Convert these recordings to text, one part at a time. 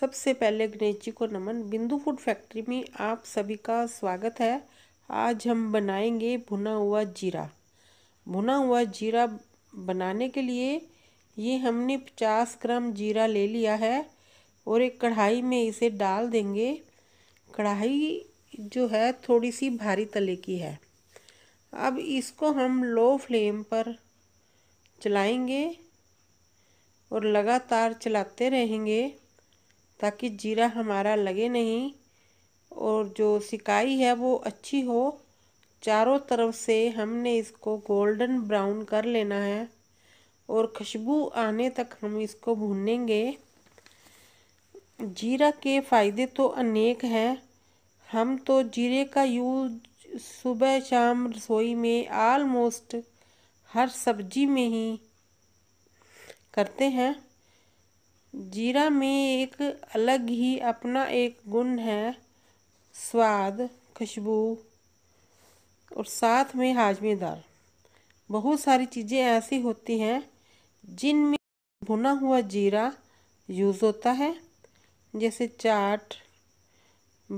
सबसे पहले गणेश जी को नमन बिंदु फूड फैक्ट्री में आप सभी का स्वागत है आज हम बनाएंगे भुना हुआ जीरा भुना हुआ जीरा बनाने के लिए ये हमने 50 ग्राम जीरा ले लिया है और एक कढ़ाई में इसे डाल देंगे कढ़ाई जो है थोड़ी सी भारी तले की है अब इसको हम लो फ्लेम पर चलाएंगे और लगातार चलाते रहेंगे ताकि जीरा हमारा लगे नहीं और जो सिकाई है वो अच्छी हो चारों तरफ से हमने इसको गोल्डन ब्राउन कर लेना है और खुशबू आने तक हम इसको भूनेंगे जीरा के फ़ायदे तो अनेक हैं हम तो जीरे का यूज सुबह शाम रसोई में आलमोस्ट हर सब्जी में ही करते हैं जीरा में एक अलग ही अपना एक गुण है स्वाद खुशबू और साथ में हाजमेदार बहुत सारी चीज़ें ऐसी होती हैं जिनमें भुना हुआ जीरा यूज़ होता है जैसे चाट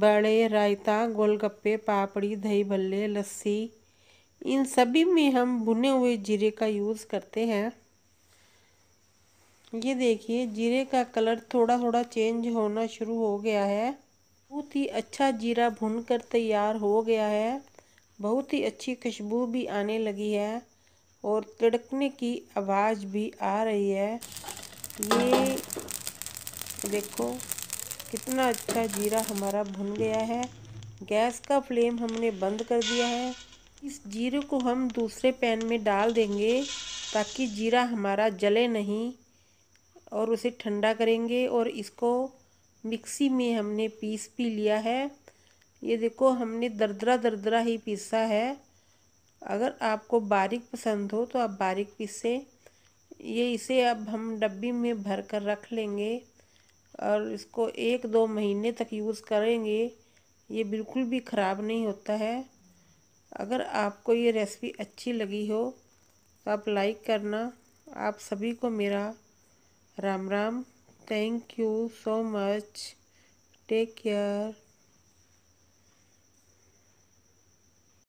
बड़े रायता गोलगप्पे पापड़ी दही भल्ले लस्सी इन सभी में हम भुने हुए जीरे का यूज़ करते हैं ये देखिए जीरे का कलर थोड़ा थोड़ा चेंज होना शुरू हो गया है बहुत ही अच्छा जीरा भुन कर तैयार हो गया है बहुत ही अच्छी खुशबू भी आने लगी है और तड़कने की आवाज़ भी आ रही है ये देखो कितना अच्छा जीरा हमारा भुन गया है गैस का फ्लेम हमने बंद कर दिया है इस जीरे को हम दूसरे पैन में डाल देंगे ताकि जीरा हमारा जले नहीं और उसे ठंडा करेंगे और इसको मिक्सी में हमने पीस भी लिया है ये देखो हमने दरदरा दरदरा ही पीसा है अगर आपको बारीक पसंद हो तो आप बारीक पीसें ये इसे अब हम डब्बी में भर कर रख लेंगे और इसको एक दो महीने तक यूज़ करेंगे ये बिल्कुल भी ख़राब नहीं होता है अगर आपको ये रेसिपी अच्छी लगी हो तो आप लाइक करना आप सभी को मेरा Ram Ram. Thank you so much. Take care.